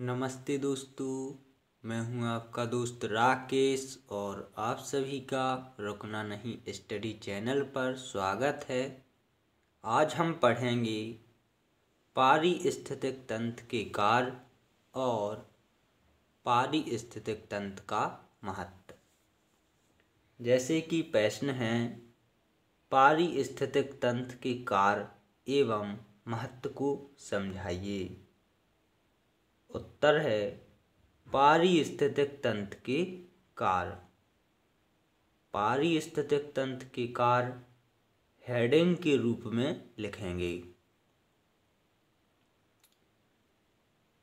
नमस्ते दोस्तों मैं हूं आपका दोस्त राकेश और आप सभी का रुकना नहीं स्टडी चैनल पर स्वागत है आज हम पढ़ेंगे पारिस्थितिक तंत्र के कार्य और पारिस्थितिक तंत्र का महत्व जैसे कि प्रश्न है पारिस्थितिक तंत्र के कार्य एवं महत्व को समझाइए उत्तर है पारिस्थितिक तंत्र की कार पारिस्थितिक तंत्र की कार हेडिंग के रूप में लिखेंगे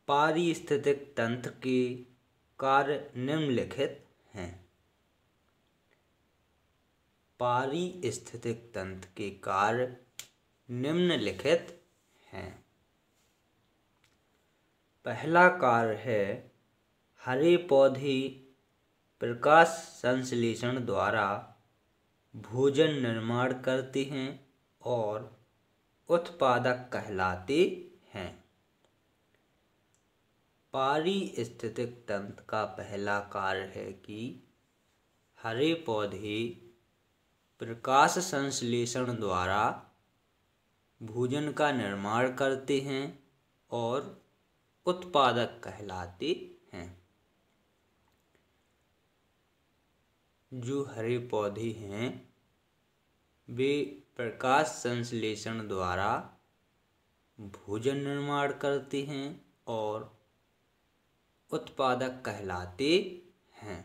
पारिस्थितिक तंत्र की कार्य निम्नलिखित हैं पारिस्थितिक तंत्र के कार्य निम्नलिखित हैं पहला कार्य है हरे पौधे प्रकाश संश्लेषण द्वारा भोजन निर्माण करते हैं और उत्पादक कहलाते हैं पारिस्थितिक तंत्र का पहला कार्य है कि हरे पौधे प्रकाश संश्लेषण द्वारा भोजन का निर्माण करते हैं और उत्पादक कहलाते हैं जो हरे पौधे हैं वे प्रकाश संश्लेषण द्वारा भोजन निर्माण करते हैं और उत्पादक कहलाते हैं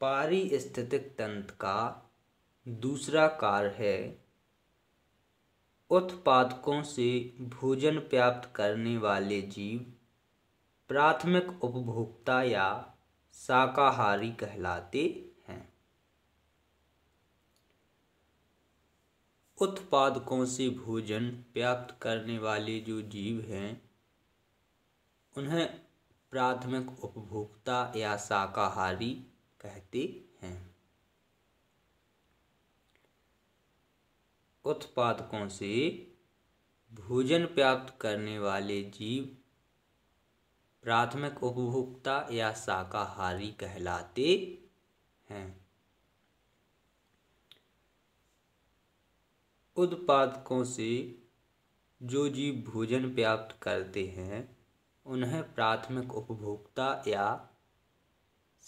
पारिस्थितिक तंत्र का दूसरा कार्य है उत्पादकों से भोजन प्राप्त करने वाले जीव प्राथमिक उपभोक्ता या शाकाहारी कहलाते हैं उत्पादकों से भोजन प्राप्त करने वाले जो जीव हैं उन्हें प्राथमिक उपभोक्ता या शाकाहारी कहते हैं उत्पादकों से भोजन प्राप्त करने वाले जीव प्राथमिक उपभोक्ता या शाकाहारी कहलाते हैं उत्पादकों से जो जीव भोजन प्राप्त करते हैं उन्हें प्राथमिक उपभोक्ता या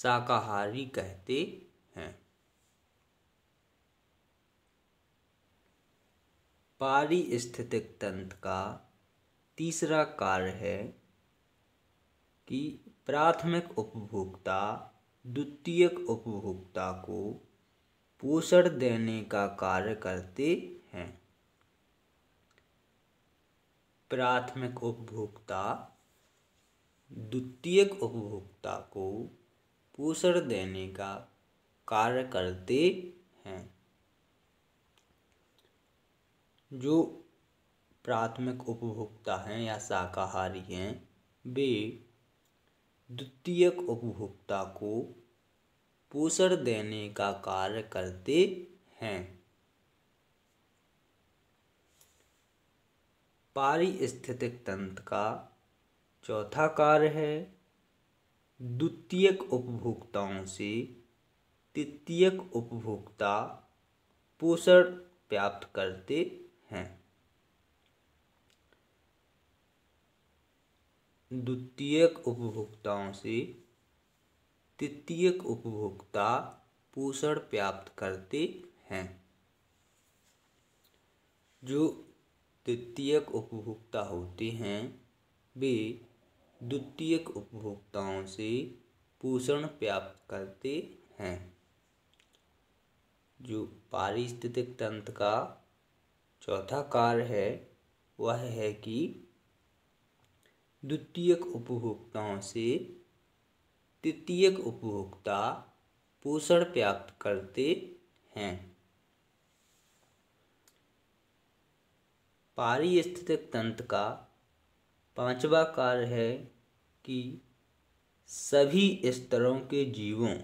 शाकाहारी कहते पारिस्थितिक तंत्र का तीसरा कार्य है कि प्राथमिक उपभोक्ता द्वितीयक उपभोक्ता को पोषण देने का कार्य करते हैं प्राथमिक उपभोक्ता द्वितीयक उपभोक्ता को पोषण देने का कार्य करते हैं जो प्राथमिक उपभोक्ता हैं या शाकाहारी हैं वे द्वितीयक उपभोक्ता को पोषण देने का कार्य करते हैं पारिस्थितिक तंत्र का चौथा कार्य है द्वितीयक उपभोक्ताओं से तृतीयक उपभोक्ता पोषण प्राप्त करते हैं द्वितीयक उपभोक्ताओं से तृतीयक उपभोक्ता पोषण प्राप्त करते हैं जो तृतीयक उपभोक्ता होते हैं वे द्वितीयक उपभोक्ताओं से पोषण प्राप्त करते हैं जो पारिस्थितिक तंत्र का चौथा कार्य है वह है कि द्वितीयक उपभोक्ताओं से तृतीयक उपभोक्ता पोषण प्राप्त करते हैं पारिस्थितिक तंत्र का पांचवा कार्य है कि सभी स्तरों के जीवों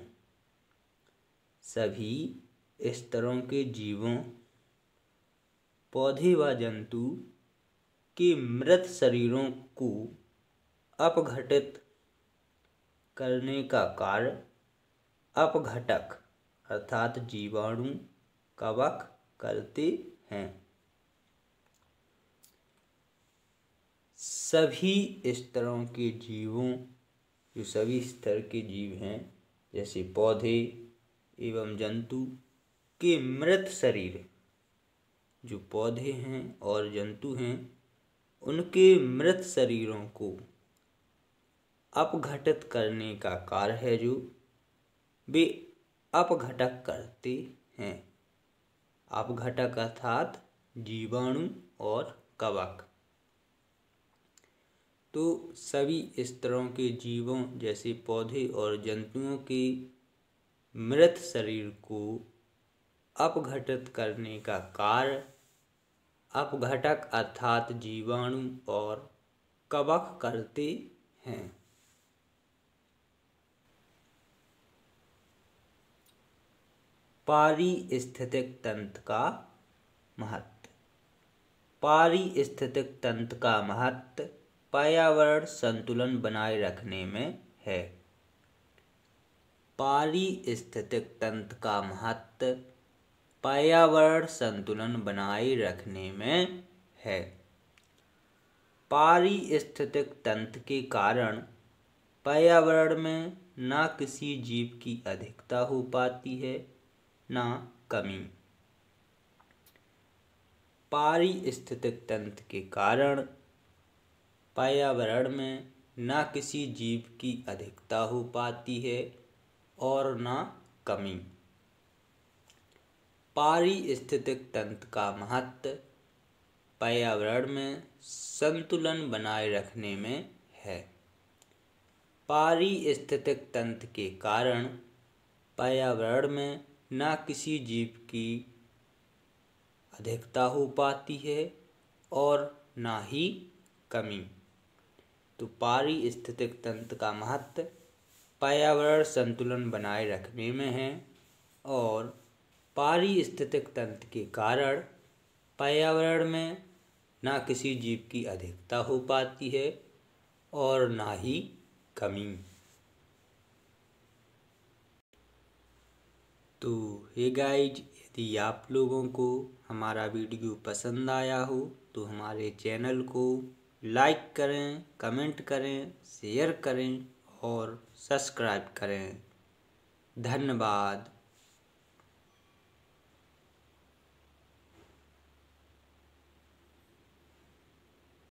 सभी स्तरों के जीवों पौधे व जंतु के मृत शरीरों को अपघटित करने का कार्य अपघटक अर्थात जीवाणु कवक करते हैं सभी स्तरों के जीवों जो सभी स्तर के जीव हैं जैसे पौधे एवं जंतु के मृत शरीर जो पौधे हैं और जंतु हैं उनके मृत शरीरों को अपघटित करने का कार्य है जो वे अपघटक करते हैं अपघटक अर्थात जीवाणु और कवक तो सभी इस तरह के जीवों जैसे पौधे और जंतुओं के मृत शरीर को अपघटित करने का कार्य अपघटक अर्थात जीवाणु और कवक करते हैं पारिस्थितिक तंत्र का महत्व पारिस्थितिक तंत्र का महत्व पर्यावरण संतुलन बनाए रखने में है पारिस्थितिक तंत्र का महत्व पर्यावरण संतुलन बनाए रखने में है पारिस्थितिक तंत्र के कारण पर्यावरण में ना किसी जीव की अधिकता हो पाती है ना कमी पारिस्थितिक तंत्र के कारण पर्यावरण में ना किसी जीव की अधिकता हो पाती है और ना कमी पारिस्थितिक तंत्र का महत्व पर्यावरण में संतुलन बनाए रखने में है पारिस्थितिक तंत्र के कारण पर्यावरण में न किसी जीव की अधिकता हो पाती है और ना ही कमी तो पारिस्थितिक तंत्र का महत्व पर्यावरण संतुलन बनाए रखने में है और पारिस्थितिक तंत्र के कारण पर्यावरण में ना किसी जीव की अधिकता हो पाती है और ना ही कमी तो हे गाइज यदि आप लोगों को हमारा वीडियो पसंद आया हो तो हमारे चैनल को लाइक करें कमेंट करें शेयर करें और सब्सक्राइब करें धन्यवाद